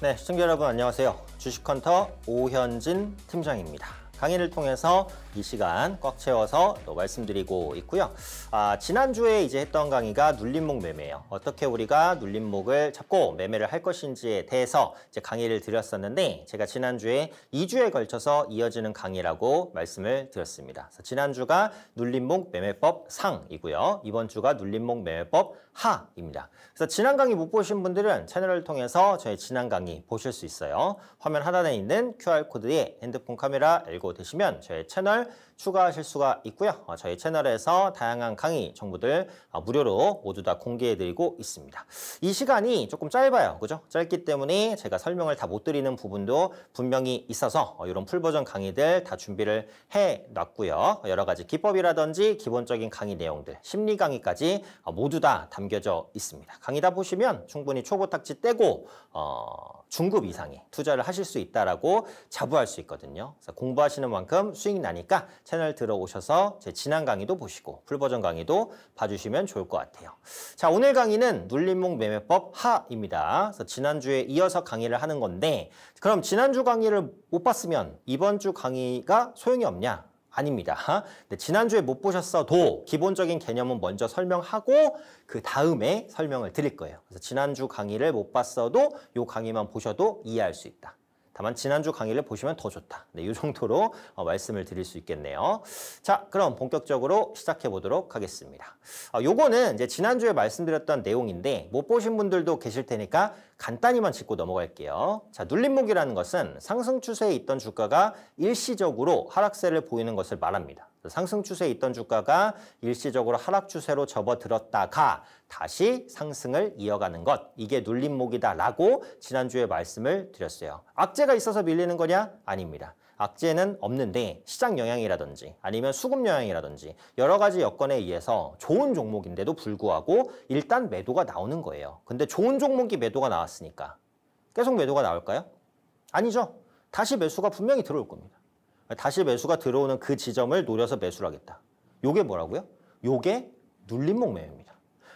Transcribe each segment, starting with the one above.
네, 시청자 여러분 안녕하세요. 주식헌터 오현진 팀장입니다. 강의를 통해서 이 시간 꽉 채워서 또 말씀드리고 있고요. 아, 지난주에 이제 했던 강의가 눌림목 매매예요. 어떻게 우리가 눌림목을 잡고 매매를 할 것인지에 대해서 이제 강의를 드렸었는데 제가 지난주에 2주에 걸쳐서 이어지는 강의라고 말씀을 드렸습니다. 그래서 지난주가 눌림목 매매법 상이고요. 이번 주가 눌림목 매매법 하입니다. 그래서 지난 강의 못 보신 분들은 채널을 통해서 저의 지난 강의 보실 수 있어요. 화면 하단에 있는 QR코드에 핸드폰 카메라 열고 되시면 저의 채널 추가하실 수가 있고요. 어, 저희 채널에서 다양한 강의 정보들 어, 무료로 모두 다 공개해드리고 있습니다. 이 시간이 조금 짧아요. 그죠? 짧기 때문에 제가 설명을 다 못 드리는 부분도 분명히 있어서 어, 이런 풀버전 강의들 다 준비를 해놨고요. 여러 가지 기법이라든지 기본적인 강의 내용들, 심리 강의까지 모두 다 담겨져 있습니다. 강의 다 보시면 충분히 초보 탁지 떼고 어, 중급 이상의 투자를 하실 수 있다라고 자부할 수 있거든요. 그래서 공부하시는 만큼 수익 나니까 채널 들어오셔서 제 지난 강의도 보시고 풀버전 강의도 봐주시면 좋을 것 같아요. 자 오늘 강의는 눌림목 매매법 하입니다. 그래서 지난주에 이어서 강의를 하는 건데 그럼 지난주 강의를 못 봤으면 이번 주 강의가 소용이 없냐? 아닙니다. 근데 지난주에 못 보셨어도 기본적인 개념은 먼저 설명하고 그 다음에 설명을 드릴 거예요. 그래서 지난주 강의를 못 봤어도 이 강의만 보셔도 이해할 수 있다. 다만 지난주 강의를 보시면 더 좋다. 네, 이 정도로 어, 말씀을 드릴 수 있겠네요. 자, 그럼 본격적으로 시작해 보도록 하겠습니다. 어, 요거는 이제 지난주에 말씀드렸던 내용인데 못 보신 분들도 계실 테니까 간단히만 짚고 넘어갈게요. 자, 눌림목이라는 것은 상승 추세에 있던 주가가 일시적으로 하락세를 보이는 것을 말합니다. 상승 추세에 있던 주가가 일시적으로 하락 추세로 접어들었다가 다시 상승을 이어가는 것 이게 눌림목이다라고 지난주에 말씀을 드렸어요. 악재가 있어서 밀리는 거냐? 아닙니다. 악재는 없는데 시장 영향이라든지 아니면 수급 영향이라든지 여러 가지 여건에 의해서 좋은 종목인데도 불구하고 일단 매도가 나오는 거예요. 근데 좋은 종목이 매도가 나왔으니까 계속 매도가 나올까요? 아니죠. 다시 매수가 분명히 들어올 겁니다. 다시 매수가 들어오는 그 지점을 노려서 매수를 하겠다. 요게 뭐라고요? 요게 눌림목 매매입니다.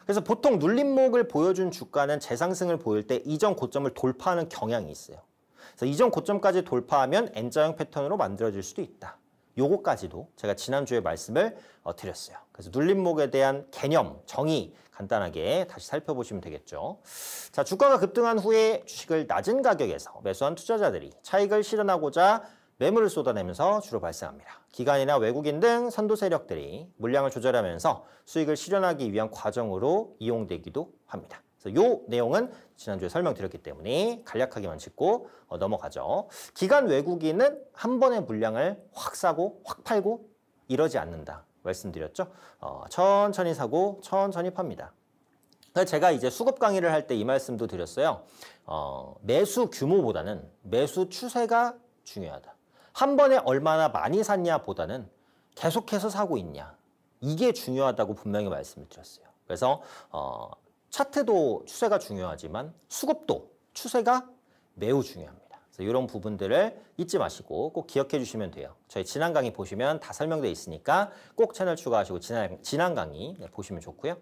그래서 보통 눌림목을 보여준 주가는 재상승을 보일 때 이전 고점을 돌파하는 경향이 있어요. 그래서 이전 고점까지 돌파하면 N자형 패턴으로 만들어질 수도 있다. 요거까지도 제가 지난주에 말씀을 어, 드렸어요. 그래서 눌림목에 대한 개념, 정의 간단하게 다시 살펴보시면 되겠죠. 자, 주가가 급등한 후에 주식을 낮은 가격에서 매수한 투자자들이 차익을 실현하고자 매물을 쏟아내면서 주로 발생합니다. 기관이나 외국인 등 선도 세력들이 물량을 조절하면서 수익을 실현하기 위한 과정으로 이용되기도 합니다. 그래서 요 내용은 지난주에 설명드렸기 때문에 간략하게만 짚고 어, 넘어가죠. 기간 외국인은 한 번에 물량을 확 사고 확 팔고 이러지 않는다. 말씀드렸죠. 어, 천천히 사고 천천히 팝니다. 제가 이제 수급 강의를 할 때 이 말씀도 드렸어요. 어, 매수 규모보다는 매수 추세가 중요하다. 한 번에 얼마나 많이 샀냐 보다는 계속해서 사고 있냐. 이게 중요하다고 분명히 말씀을 드렸어요. 그래서 어, 차트도 추세가 중요하지만 수급도 추세가 매우 중요합니다. 이런 부분들을 잊지 마시고 꼭 기억해 주시면 돼요. 저희 지난 강의 보시면 다설명되어 있으니까 꼭 채널 추가하시고 지난, 지난 강의 네, 보시면 좋고요.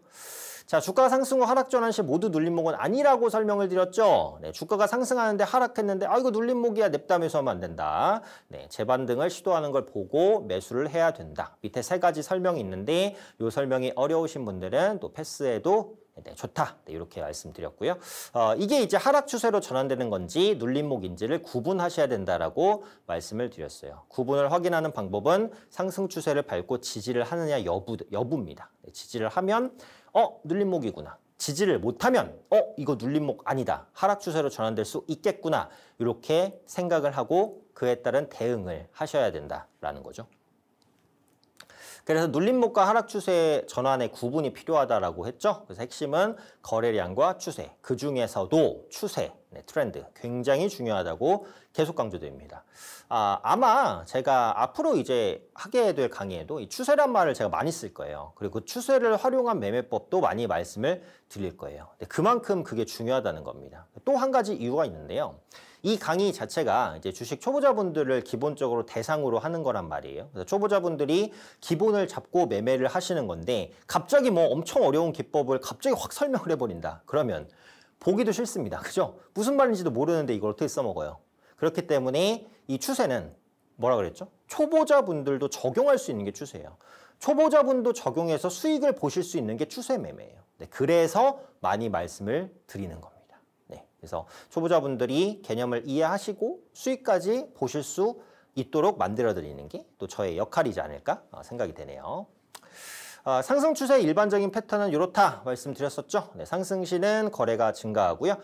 자, 주가 상승후 하락 전환 시 모두 눌림목은 아니라고 설명을 드렸죠. 네, 주가가 상승하는데 하락했는데 아 이거 눌림목이야 냅다면서 하면 안 된다. 네, 재반등을 시도하는 걸 보고 매수를 해야 된다. 밑에 세 가지 설명이 있는데 이 설명이 어려우신 분들은 또 패스해도 네, 좋다. 네, 이렇게 말씀드렸고요. 어, 이게 이제 하락 추세로 전환되는 건지 눌림목인지를 구분하셔야 된다라고 말씀을 드렸어요. 구분을 확인하는 방법은 상승 추세를 밟고 지지를 하느냐 여부, 여부입니다. 네, 지지를 하면 어 눌림목이구나. 지지를 못하면 어 이거 눌림목 아니다. 하락 추세로 전환될 수 있겠구나. 이렇게 생각을 하고 그에 따른 대응을 하셔야 된다라는 거죠. 그래서 눌림목과 하락 추세 전환의 구분이 필요하다라고 했죠. 그래서 핵심은 거래량과 추세, 그 중에서도 추세, 네, 트렌드 굉장히 중요하다고 계속 강조됩니다. 아, 아마 제가 앞으로 이제 하게 될 강의에도 이 추세란 말을 제가 많이 쓸 거예요. 그리고 추세를 활용한 매매법도 많이 말씀을 드릴 거예요. 그만큼 그게 중요하다는 겁니다. 또 한 가지 이유가 있는데요. 이 강의 자체가 이제 주식 초보자분들을 기본적으로 대상으로 하는 거란 말이에요. 그래서 초보자분들이 기본을 잡고 매매를 하시는 건데 갑자기 뭐 엄청 어려운 기법을 갑자기 확 설명을 해버린다. 그러면 보기도 싫습니다. 그죠? 무슨 말인지도 모르는데 이걸 어떻게 써먹어요? 그렇기 때문에 이 추세는 뭐라 그랬죠? 초보자분들도 적용할 수 있는 게 추세예요. 초보자분도 적용해서 수익을 보실 수 있는 게 추세 매매예요. 네, 그래서 많이 말씀을 드리는 겁니다. 그래서 초보자분들이 개념을 이해하시고 수익까지 보실 수 있도록 만들어드리는 게 또 저의 역할이지 않을까 어, 생각이 되네요. 아, 상승 추세의 일반적인 패턴은 이렇다 말씀드렸었죠. 네, 상승 시는 거래가 증가하고요.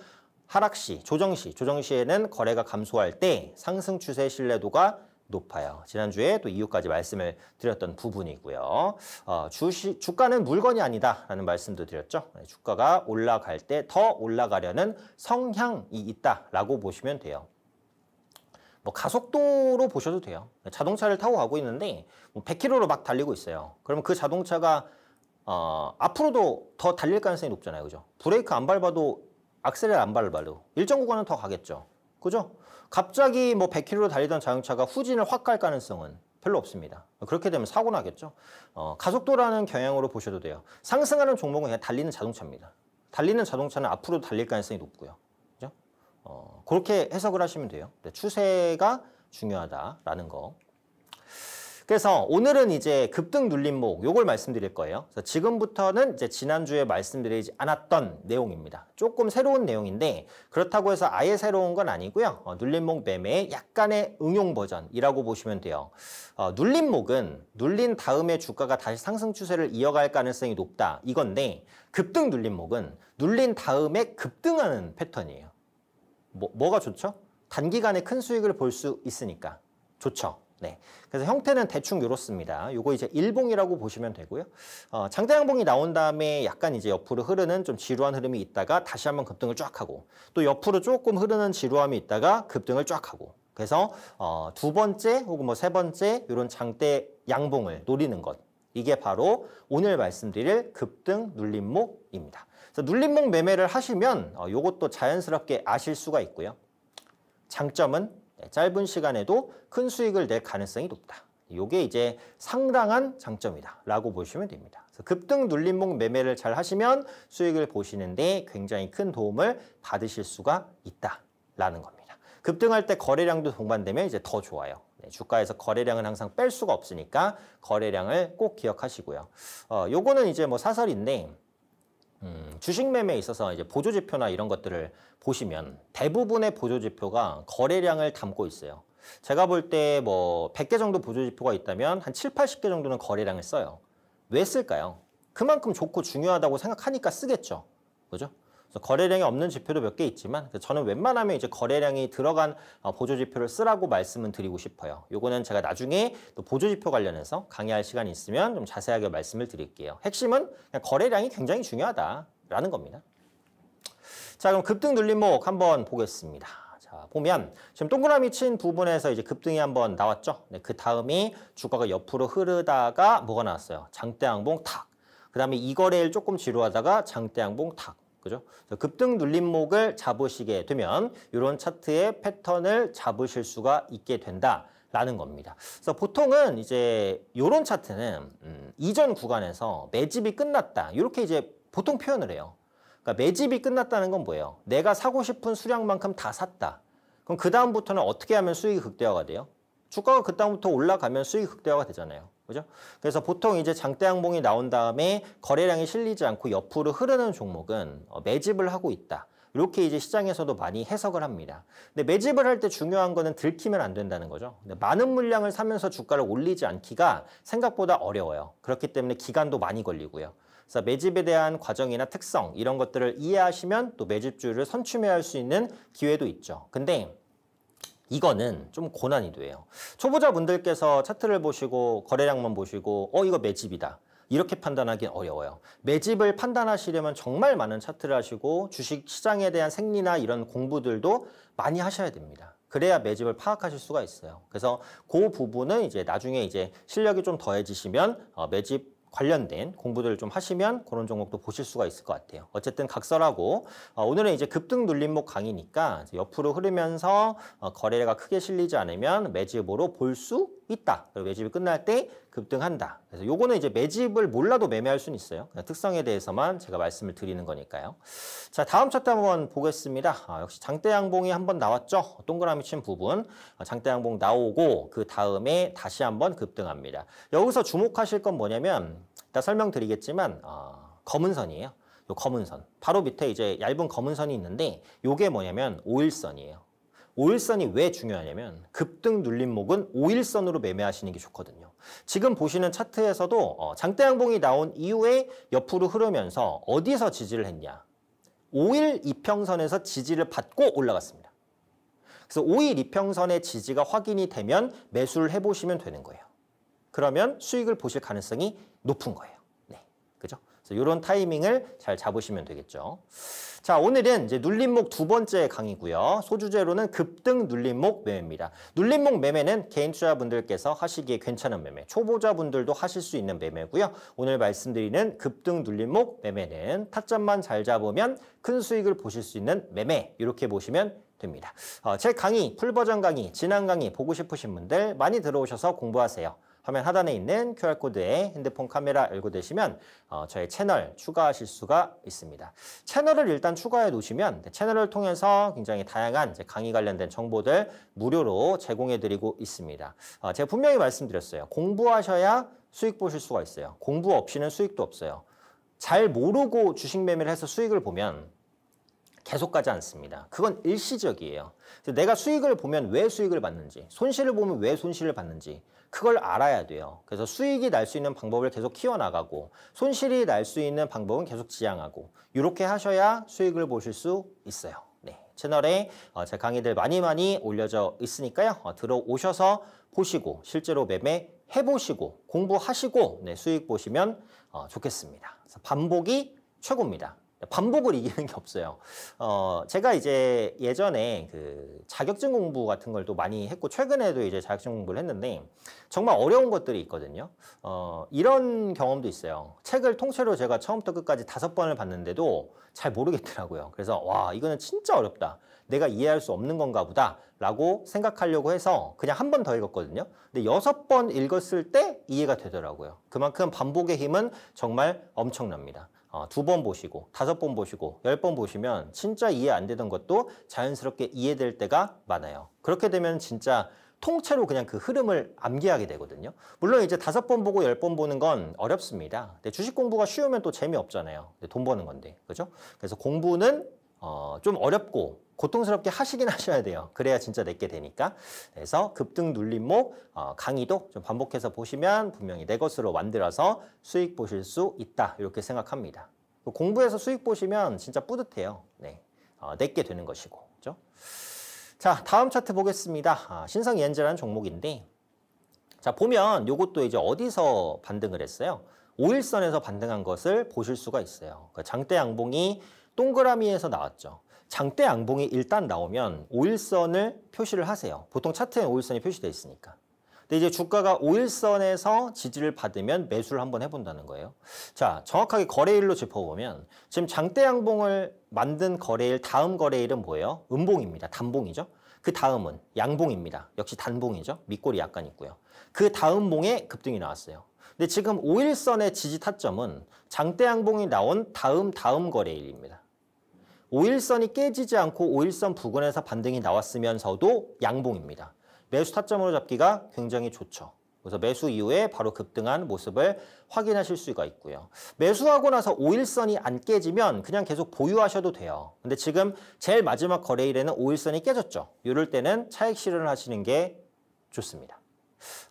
하락 시, 조정 시, 조정 시에는 거래가 감소할 때 상승 추세 신뢰도가 높아요. 지난주에 또 이유까지 말씀을 드렸던 부분이고요. 어, 주시, 주가는 물건이 아니다라는 말씀도 드렸죠. 네, 주가가 올라갈 때 더 올라가려는 성향이 있다라고 보시면 돼요. 뭐 가속도로 보셔도 돼요. 네, 자동차를 타고 가고 있는데 100km로 뭐 막 달리고 있어요. 그러면 그 자동차가 어, 앞으로도 더 달릴 가능성이 높잖아요. 그죠? 브레이크 안 밟아도 악셀을 안 밟아도 일정 구간은 더 가겠죠. 그죠? 갑자기 뭐 100km로 달리던 자동차가 후진을 확 갈 가능성은 별로 없습니다. 그렇게 되면 사고 나겠죠. 어, 가속도라는 경향으로 보셔도 돼요. 상승하는 종목은 그냥 달리는 자동차입니다. 달리는 자동차는 앞으로 달릴 가능성이 높고요. 그죠? 어, 그렇게 해석을 하시면 돼요. 네, 추세가 중요하다라는 거. 그래서 오늘은 이제 급등 눌림목 요걸 말씀드릴 거예요. 그래서 지금부터는 이제 지난주에 말씀드리지 않았던 내용입니다. 조금 새로운 내용인데 그렇다고 해서 아예 새로운 건 아니고요. 어, 눌림목 매매의 약간의 응용 버전이라고 보시면 돼요. 어, 눌림목은 눌린 다음에 주가가 다시 상승 추세를 이어갈 가능성이 높다 이건데 급등 눌림목은 눌린 다음에 급등하는 패턴이에요. 뭐, 뭐가 좋죠? 단기간에 큰 수익을 볼 수 있으니까 좋죠. 네. 그래서 형태는 대충 이렇습니다. 요거 이제 일봉이라고 보시면 되고요. 어, 장대양봉이 나온 다음에 약간 이제 옆으로 흐르는 좀 지루한 흐름이 있다가 다시 한번 급등을 쫙 하고 또 옆으로 조금 흐르는 지루함이 있다가 급등을 쫙 하고 그래서 어, 두 번째 혹은 뭐 세 번째 이런 장대 양봉을 노리는 것 이게 바로 오늘 말씀드릴 급등 눌림목입니다. 그래서 눌림목 매매를 하시면 어, 요것도 자연스럽게 아실 수가 있고요. 장점은 예, 짧은 시간에도 큰 수익을 낼 가능성이 높다. 이게 이제 상당한 장점이다라고 보시면 됩니다. 급등 눌림목 매매를 잘 하시면 수익을 보시는데 굉장히 큰 도움을 받으실 수가 있다라는 겁니다. 급등할 때 거래량도 동반되면 이제 더 좋아요. 네, 주가에서 거래량은 항상 뺄 수가 없으니까 거래량을 꼭 기억하시고요. 어, 요거는 이제 뭐 사설인데 음, 주식 매매에 있어서 이제 보조지표나 이런 것들을 보시면 대부분의 보조지표가 거래량을 담고 있어요. 제가 볼 때 뭐 100개 정도 보조지표가 있다면 한 7, 80개 정도는 거래량을 써요. 왜 쓸까요? 그만큼 좋고 중요하다고 생각하니까 쓰겠죠. 그죠? 거래량이 없는 지표도 몇 개 있지만 저는 웬만하면 이제 거래량이 들어간 어, 보조 지표를 쓰라고 말씀을 드리고 싶어요. 요거는 제가 나중에 또 보조 지표 관련해서 강의할 시간이 있으면 좀 자세하게 말씀을 드릴게요. 핵심은 거래량이 굉장히 중요하다라는 겁니다. 자, 그럼 급등 눌림목 한번 보겠습니다. 자, 보면 지금 동그라미 친 부분에서 이제 급등이 한번 나왔죠. 네, 그 다음이 주가가 옆으로 흐르다가 뭐가 나왔어요? 장대항봉 탁. 그 다음에 이 거래일 조금 지루하다가 장대항봉 탁. 그죠? 급등 눌림목을 잡으시게 되면 이런 차트의 패턴을 잡으실 수가 있게 된다. 라는 겁니다. 그래서 보통은 이제 이런 차트는 음, 이전 구간에서 매집이 끝났다. 이렇게 이제 보통 표현을 해요. 그러니까 매집이 끝났다는 건 뭐예요? 내가 사고 싶은 수량만큼 다 샀다. 그럼 그 다음부터는 어떻게 하면 수익이 극대화가 돼요? 주가가 그 다음부터 올라가면 수익 이 극대화가 되잖아요. 그죠? 그래서 보통 이제 장대 항봉이 나온 다음에 거래량이 실리지 않고 옆으로 흐르는 종목은 어, 매집을 하고 있다. 이렇게 이제 시장에서도 많이 해석을 합니다. 근데 매집을 할 때 중요한 거는 들키면 안 된다는 거죠. 많은 물량을 사면서 주가를 올리지 않기가 생각보다 어려워요. 그렇기 때문에 기간도 많이 걸리고요. 그래서 매집에 대한 과정이나 특성 이런 것들을 이해하시면 또 매집주를 선춤해 할수 있는 기회도 있죠. 근데 이거는 좀 고난이도예요. 초보자분들께서 차트를 보시고 거래량만 보시고 어 이거 매집이다. 이렇게 판단하기 어려워요. 매집을 판단하시려면 정말 많은 차트를 하시고 주식 시장에 대한 생리나 이런 공부들도 많이 하셔야 됩니다. 그래야 매집을 파악하실 수가 있어요. 그래서 그 부분은 이제 나중에 이제 실력이 좀 더해지시면 어, 매집 관련된 공부들을 좀 하시면 그런 종목도 보실 수가 있을 것 같아요. 어쨌든 각설하고 어, 오늘은 이제 급등 눌림목 강의니까 옆으로 흐르면서 어, 거래가 크게 실리지 않으면 매집으로 볼수 있다. 그리고 매집이 끝날 때 급등한다. 그래서 요거는 이제 매집을 몰라도 매매할 수는 있어요. 그러니까 특성에 대해서만 제가 말씀을 드리는 거니까요. 자, 다음 차트 한번 보겠습니다. 아, 역시 장대양봉이 한번 나왔죠. 동그라미 친 부분. 어, 장대양봉 나오고 그 다음에 다시 한번 급등합니다. 여기서 주목하실 건 뭐냐면 이따 설명드리겠지만 어, 아, 검은 선이에요. 요 검은 선. 바로 밑에 이제 얇은 검은 선이 있는데 요게 뭐냐면 5일선이에요 5일선이왜 중요하냐면 급등 눌림목은 5일선으로 매매하시는 게 좋거든요. 지금 보시는 차트에서도 어, 장대 양봉이 나온 이후에 옆으로 흐르면서 어디서 지지를 했냐. 5일 이평선에서 지지를 받고 올라갔습니다. 그래서 5일 이평선의 지지가 확인이 되면 매수를 해보시면 되는 거예요. 그러면 수익을 보실 가능성이 높은 거예요. 네, 그죠? 그래서 이런 타이밍을 잘 잡으시면 되겠죠. 자, 오늘은 이제 눌림목 두 번째 강의고요. 소주제로는 급등 눌림목 매매입니다. 눌림목 매매는 개인 투자분들께서 하시기에 괜찮은 매매, 초보자분들도 하실 수 있는 매매고요. 오늘 말씀드리는 급등 눌림목 매매는 타점만 잘 잡으면 큰 수익을 보실 수 있는 매매 이렇게 보시면 됩니다. 어, 제 강의, 풀버전 강의, 지난 강의 보고 싶으신 분들 많이 들어오셔서 공부하세요. 화면 하단에 있는 QR코드에 핸드폰 카메라 열고 되시면 어, 저희 채널 추가하실 수가 있습니다. 채널을 일단 추가해 놓으시면 채널을 통해서 굉장히 다양한 강의 관련된 정보들 무료로 제공해 드리고 있습니다. 어, 제가 분명히 말씀드렸어요. 공부하셔야 수익 보실 수가 있어요. 공부 없이는 수익도 없어요. 잘 모르고 주식 매매를 해서 수익을 보면 계속 가지 않습니다. 그건 일시적이에요. 내가 수익을 보면 왜 수익을 받는지, 손실을 보면 왜 손실을 받는지 그걸 알아야 돼요. 그래서 수익이 날 수 있는 방법을 계속 키워나가고 손실이 날 수 있는 방법은 계속 지양하고 이렇게 하셔야 수익을 보실 수 있어요. 네, 채널에 어, 제 강의들 많이 많이 올려져 있으니까요. 어, 들어오셔서 보시고 실제로 매매 해보시고 공부하시고 네, 수익 보시면 어, 좋겠습니다. 반복이 최고입니다. 반복을 이기는 게 없어요. 어, 제가 이제 예전에 그 자격증 공부 같은 걸 또 많이 했고, 최근에도 이제 자격증 공부를 했는데, 정말 어려운 것들이 있거든요. 어, 이런 경험도 있어요. 책을 통째로 제가 처음부터 끝까지 다섯 번을 봤는데도 잘 모르겠더라고요. 그래서, 와, 이거는 진짜 어렵다. 내가 이해할 수 없는 건가 보다. 라고 생각하려고 해서 그냥 한 번 더 읽었거든요. 근데 여섯 번 읽었을 때 이해가 되더라고요. 그만큼 반복의 힘은 정말 엄청납니다. 어, 두번 보시고 다섯 번 보시고 열 번 보시면 진짜 이해 안 되던 것도 자연스럽게 이해될 때가 많아요. 그렇게 되면 진짜 통째로 그냥 그 흐름을 암기하게 되거든요. 물론 이제 다섯 번 보고 열 번 보는 건 어렵습니다. 근데 주식 공부가 쉬우면 또 재미없잖아요. 돈 버는 건데. 그죠? 그래서 공부는 어, 좀 어렵고 고통스럽게 하시긴 하셔야 돼요. 그래야 진짜 내게 되니까. 그래서 급등 눌림목 어, 강의도 좀 반복해서 보시면 분명히 내 것으로 만들어서 수익 보실 수 있다. 이렇게 생각합니다. 그 공부해서 수익 보시면 진짜 뿌듯해요. 네. 어, 내게 되는 것이고. 그죠? 자, 다음 차트 보겠습니다. 아, 신성 엔젤라는 종목인데 자, 보면 요것도 이제 어디서 반등을 했어요? 5일선에서 반등한 것을 보실 수가 있어요. 그 장대 양봉이 동그라미에서 나왔죠. 장대 양봉이 일단 나오면 5일선을 표시를 하세요. 보통 차트에 5일선이 표시되어 있으니까. 근데 이제 주가가 5일선에서 지지를 받으면 매수를 한번 해본다는 거예요. 자, 정확하게 거래일로 짚어보면 지금 장대 양봉을 만든 거래일 다음 거래일은 뭐예요? 음봉입니다. 단봉이죠. 그 다음은 양봉입니다. 역시 단봉이죠. 밑골이 약간 있고요. 그 다음 봉에 급등이 나왔어요. 근데 지금 5일선의 지지 타점은 장대 양봉이 나온 다음 다음 거래일입니다. 5일선이 깨지지 않고 5일선 부근에서 반등이 나왔으면서도 양봉입니다. 매수 타점으로 잡기가 굉장히 좋죠. 그래서 매수 이후에 바로 급등한 모습을 확인하실 수가 있고요. 매수하고 나서 5일선이 안 깨지면 그냥 계속 보유하셔도 돼요. 근데 지금 제일 마지막 거래일에는 5일선이 깨졌죠. 이럴 때는 차익 실현을 하시는 게 좋습니다.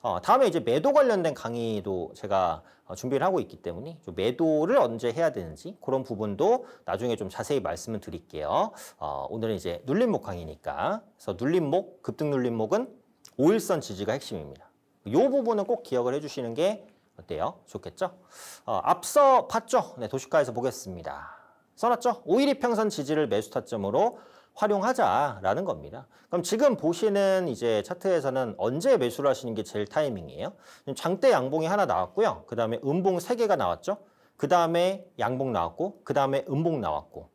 어, 다음에 이제 매도 관련된 강의도 제가 어, 준비를 하고 있기 때문에 매도를 언제 해야 되는지 그런 부분도 나중에 좀 자세히 말씀을 드릴게요. 어, 오늘은 이제 눌림목 강의니까 그래서 눌림목, 급등 눌림목은 5일선 지지가 핵심입니다. 이 부분은 꼭 기억을 해주시는 게 어때요? 좋겠죠? 어, 앞서 봤죠? 네, 도시가에서 보겠습니다. 써놨죠? 5일 이평선 지지를 매수 타점으로 활용하자라는 겁니다. 그럼 지금 보시는 이제 차트에서는 언제 매수를 하시는 게 제일 타이밍이에요? 장대 양봉이 하나 나왔고요. 그 다음에 음봉 세개가 나왔죠. 그 다음에 양봉 나왔고 그 다음에 음봉 나왔고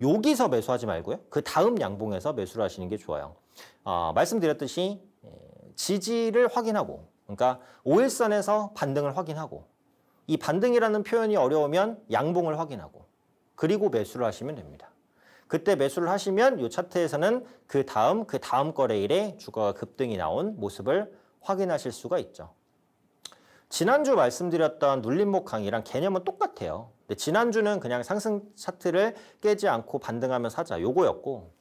여기서 매수하지 말고요. 그 다음 양봉에서 매수를 하시는 게 좋아요. 어, 말씀드렸듯이 예, 지지를 확인하고 그러니까 5일선에서 반등을 확인하고 이 반등이라는 표현이 어려우면 양봉을 확인하고 그리고 매수를 하시면 됩니다. 그때 매수를 하시면 이 차트에서는 그 다음 그 다음 거래일에 주가가 급등이 나온 모습을 확인하실 수가 있죠. 지난주 말씀드렸던 눌림목 강의랑 개념은 똑같아요. 근데 지난주는 그냥 상승 차트를 깨지 않고 반등하면사자 요거였고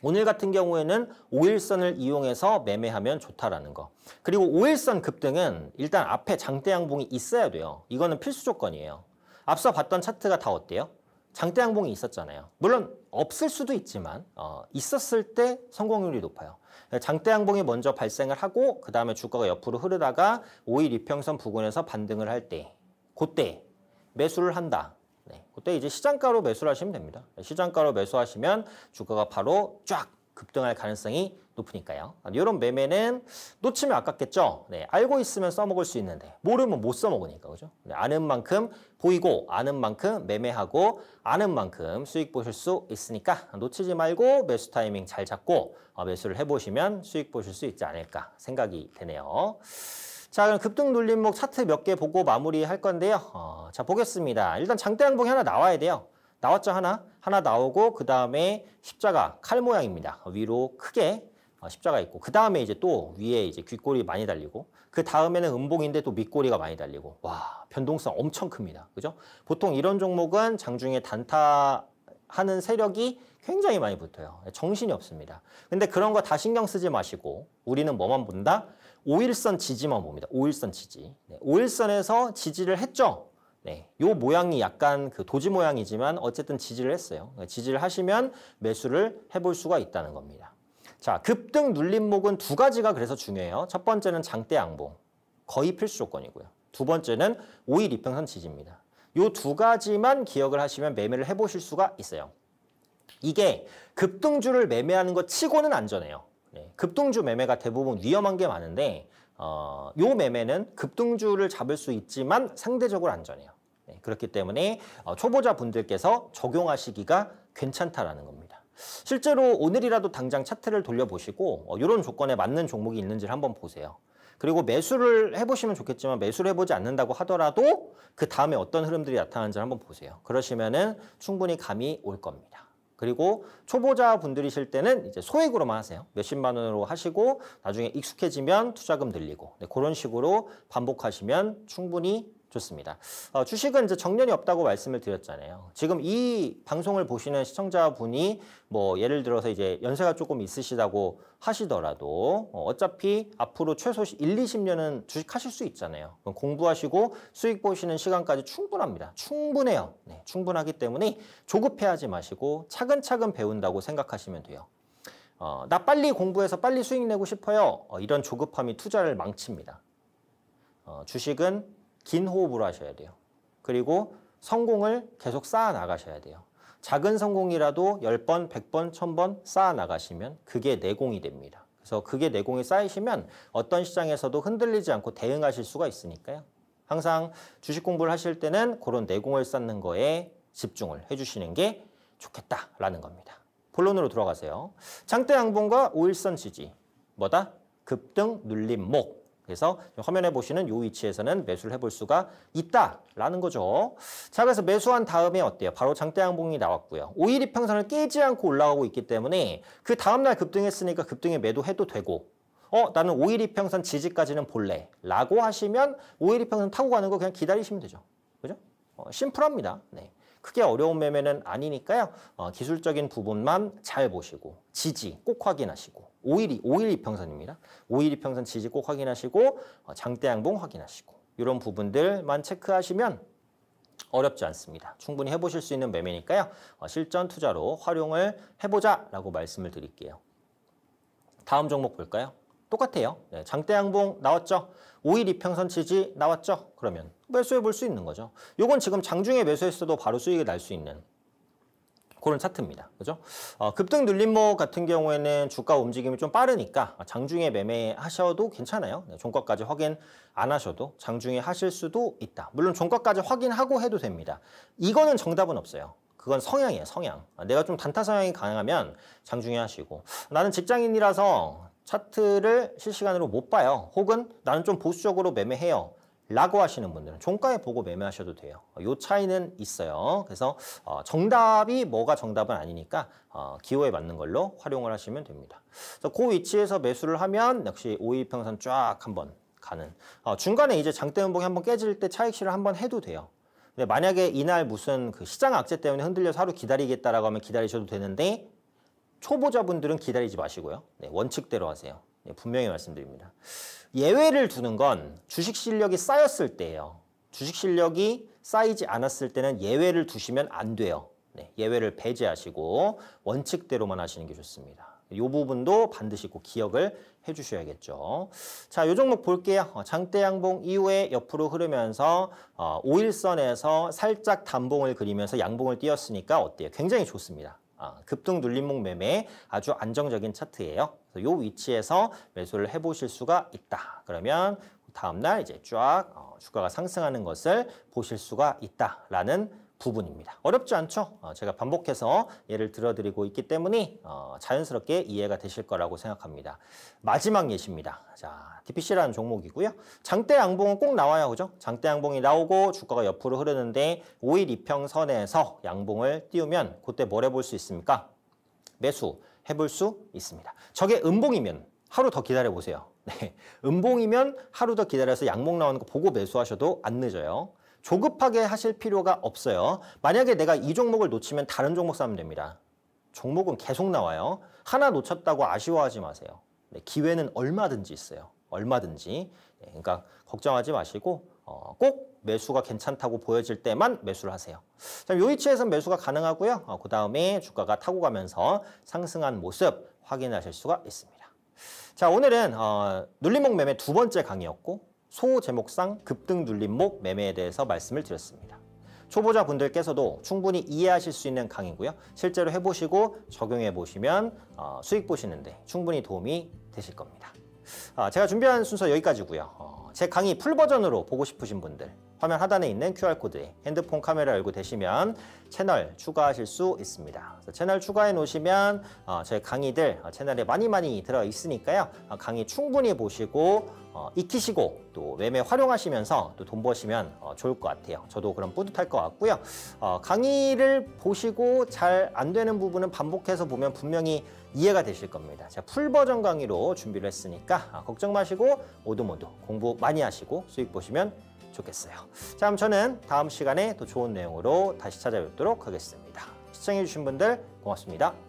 오늘 같은 경우에는 5일선을 이용해서 매매하면 좋다라는 거. 그리고 5일선 급등은 일단 앞에 장대 양봉이 있어야 돼요. 이거는 필수 조건이에요. 앞서 봤던 차트가 다 어때요? 장대 양봉이 있었잖아요. 물론 없을 수도 있지만 어, 있었을 때 성공률이 높아요. 장대 양봉이 먼저 발생을 하고 그 다음에 주가가 옆으로 흐르다가 5일 이평선 부근에서 반등을 할 때 그때 매수를 한다. 네, 그때 이제 시장가로 매수를 하시면 됩니다. 시장가로 매수하시면 주가가 바로 쫙 급등할 가능성이 높으니까요. 아, 이런 매매는 놓치면 아깝겠죠. 네, 알고 있으면 써먹을 수 있는데 모르면 못 써먹으니까 그죠? 네, 아는 만큼 보이고 아는 만큼 매매하고 아는 만큼 수익 보실 수 있으니까 놓치지 말고 매수 타이밍 잘 잡고 어, 매수를 해보시면 수익 보실 수 있지 않을까 생각이 되네요. 자 그럼 급등 눌림목 차트 몇 개 보고 마무리할 건데요. 어, 자 보겠습니다. 일단 장대 양봉이 하나 나와야 돼요. 나왔죠 하나? 하나 나오고 그 다음에 십자가 칼 모양입니다. 위로 크게 어, 십자가 있고 그 다음에 이제 또 위에 이제 귓꼬리 많이 달리고 그 다음에는 음봉인데 또 밑꼬리가 많이 달리고 와 변동성 엄청 큽니다. 그죠? 보통 이런 종목은 장중에 단타하는 세력이 굉장히 많이 붙어요. 정신이 없습니다. 근데 그런 거 다 신경 쓰지 마시고 우리는 뭐만 본다? 5일선 지지만 봅니다. 5일선 지지. 5일선에서 지지를 했죠? 네, 요 모양이 약간 그 도지 모양이지만 어쨌든 지지를 했어요. 그러니까 지지를 하시면 매수를 해볼 수가 있다는 겁니다. 자, 급등 눌림목은 두 가지가 그래서 중요해요. 첫 번째는 장대 양봉, 거의 필수 조건이고요. 두 번째는 5일 이평선 지지입니다. 요 두 가지만 기억을 하시면 매매를 해보실 수가 있어요. 이게 급등주를 매매하는 것 치고는 안전해요. 네, 급등주 매매가 대부분 위험한 게 많은데 어, 요 매매는 급등주를 잡을 수 있지만 상대적으로 안전해요. 그렇기 때문에 어, 초보자분들께서 적용하시기가 괜찮다라는 겁니다. 실제로 오늘이라도 당장 차트를 돌려보시고 이런 어, 조건에 맞는 종목이 있는지를 한번 보세요. 그리고 매수를 해보시면 좋겠지만 매수를 해보지 않는다고 하더라도 그 다음에 어떤 흐름들이 나타나는지 한번 보세요. 그러시면은 충분히 감이 올 겁니다. 그리고 초보자분들이실 때는 이제 소액으로만 하세요. 몇십만 원으로 하시고 나중에 익숙해지면 투자금 늘리고 네, 그런 식으로 반복하시면 충분히 좋습니다. 어, 주식은 이제 정년이 없다고 말씀을 드렸잖아요. 지금 이 방송을 보시는 시청자분이 뭐 예를 들어서 이제 연세가 조금 있으시다고 하시더라도 어, 어차피 앞으로 최소 1, 20년은 주식하실 수 있잖아요. 공부하시고 수익 보시는 시간까지 충분합니다. 충분해요. 네, 충분하기 때문에 조급해하지 마시고 차근차근 배운다고 생각하시면 돼요. 어, 나 빨리 공부해서 빨리 수익 내고 싶어요. 어, 이런 조급함이 투자를 망칩니다. 어, 주식은 긴 호흡으로 하셔야 돼요. 그리고 성공을 계속 쌓아 나가셔야 돼요. 작은 성공이라도 10번, 100번, 1000번 쌓아 나가시면 그게 내공이 됩니다. 그래서 그게 내공이 쌓이시면 어떤 시장에서도 흔들리지 않고 대응하실 수가 있으니까요. 항상 주식 공부를 하실 때는 그런 내공을 쌓는 거에 집중을 해주시는 게 좋겠다라는 겁니다. 본론으로 들어가세요. 장대 양봉과 오일선 지지. 뭐다? 급등 눌림목. 그래서 화면에 보시는 이 위치에서는 매수를 해볼 수가 있다라는 거죠. 자, 그래서 매수한 다음에 어때요? 바로 장대양봉이 나왔고요. 5일 이평선을 깨지 않고 올라가고 있기 때문에 그 다음날 급등했으니까 급등에 매도해도 되고 어 나는 5일 이평선 지지까지는 볼래 라고 하시면 5일 이평선 타고 가는 거 그냥 기다리시면 되죠. 그죠? 어, 심플합니다. 네. 크게 어려운 매매는 아니니까요. 어, 기술적인 부분만 잘 보시고 지지 꼭 확인하시고 5일, 5일 이평선입니다. 5일 이평선 지지 꼭 확인하시고 어, 장대양봉 확인하시고 이런 부분들만 체크하시면 어렵지 않습니다. 충분히 해보실 수 있는 매매니까요. 어, 실전 투자로 활용을 해보자라고 말씀을 드릴게요. 다음 종목 볼까요? 똑같아요. 네, 장대양봉 나왔죠. 5일 이평선 치지 나왔죠. 그러면 매수해 볼 수 있는 거죠. 요건 지금 장중에 매수했어도 바로 수익이 날 수 있는 그런 차트입니다. 그죠? 어, 급등 눌림목 같은 경우에는 주가 움직임이 좀 빠르니까 장중에 매매하셔도 괜찮아요. 네, 종가까지 확인 안 하셔도 장중에 하실 수도 있다. 물론 종가까지 확인하고 해도 됩니다. 이거는 정답은 없어요. 그건 성향이에요, 성향. 내가 좀 단타 성향이 강하면 장중에 하시고 나는 직장인이라서 차트를 실시간으로 못 봐요. 혹은 나는 좀 보수적으로 매매해요. 라고 하시는 분들은 종가에 보고 매매하셔도 돼요. 요 차이는 있어요. 그래서 어, 정답이 뭐가 정답은 아니니까 어, 기호에 맞는 걸로 활용을 하시면 됩니다. 그래서 그 위치에서 매수를 하면 역시 오이평선 쫙 한번 가는 어, 중간에 이제 장대 음봉이 한번 깨질 때 차익 실을 한번 해도 돼요. 근데 만약에 이날 무슨 그 시장 악재 때문에 흔들려서 하루 기다리겠다라고 하면 기다리셔도 되는데 초보자분들은 기다리지 마시고요. 네, 원칙대로 하세요. 네, 분명히 말씀드립니다. 예외를 두는 건 주식 실력이 쌓였을 때예요. 주식 실력이 쌓이지 않았을 때는 예외를 두시면 안 돼요. 네, 예외를 배제하시고 원칙대로만 하시는 게 좋습니다. 이 부분도 반드시 꼭 기억을 해주셔야겠죠. 자, 이 종목 볼게요. 어, 장대 양봉 이후에 옆으로 흐르면서 5일선에서 어, 살짝 단봉을 그리면서 양봉을 띄었으니까 어때요? 굉장히 좋습니다. 아, 급등 눌림목 매매 아주 안정적인 차트예요. 그래서 이 위치에서 매수를 해보실 수가 있다. 그러면 다음날 이제 쫙 어, 주가가 상승하는 것을 보실 수가 있다라는 부분입니다. 어렵지 않죠? 어, 제가 반복해서 예를 들어드리고 있기 때문에 어, 자연스럽게 이해가 되실 거라고 생각합니다. 마지막 예시입니다. 자, DPC라는 종목이고요. 장대 양봉은 꼭 나와요. 그죠? 장대 양봉이 나오고 주가가 옆으로 흐르는데 5일 2평선에서 양봉을 띄우면 그때 뭘 해볼 수 있습니까? 매수 해볼 수 있습니다. 저게 음봉이면 하루 더 기다려보세요. 네. 음봉이면 하루 더 기다려서 양봉 나오는 거 보고 매수하셔도 안 늦어요. 조급하게 하실 필요가 없어요. 만약에 내가 이 종목을 놓치면 다른 종목 사면 됩니다. 종목은 계속 나와요. 하나 놓쳤다고 아쉬워하지 마세요. 네, 기회는 얼마든지 있어요. 얼마든지. 네, 그러니까 걱정하지 마시고 어, 꼭 매수가 괜찮다고 보여질 때만 매수를 하세요. 자, 이 위치에서 매수가 가능하고요. 어, 그 다음에 주가가 타고 가면서 상승한 모습 확인하실 수가 있습니다. 자 오늘은 어, 눌림목 매매 두 번째 강의였고 소 제목상 급등 눌림목 매매에 대해서 말씀을 드렸습니다. 초보자 분들께서도 충분히 이해하실 수 있는 강의고요. 실제로 해보시고 적용해보시면 어, 수익 보시는데 충분히 도움이 되실 겁니다. 아, 제가 준비한 순서 여기까지고요. 어, 제 강의 풀버전으로 보고 싶으신 분들 화면 하단에 있는 QR코드에 핸드폰 카메라 열고 되시면 채널 추가하실 수 있습니다. 채널 추가해 놓으시면 어, 저희 강의들 어, 채널에 많이 많이 들어 있으니까요. 어, 강의 충분히 보시고 익히시고 또 매매 활용하시면서 또 돈 버시면 좋을 것 같아요. 저도 그럼 뿌듯할 것 같고요. 강의를 보시고 잘 안 되는 부분은 반복해서 보면 분명히 이해가 되실 겁니다. 제가 풀 버전 강의로 준비를 했으니까 걱정 마시고 모두 모두 공부 많이 하시고 수익 보시면 좋겠어요. 자, 그럼 저는 다음 시간에 또 좋은 내용으로 다시 찾아뵙도록 하겠습니다. 시청해주신 분들 고맙습니다.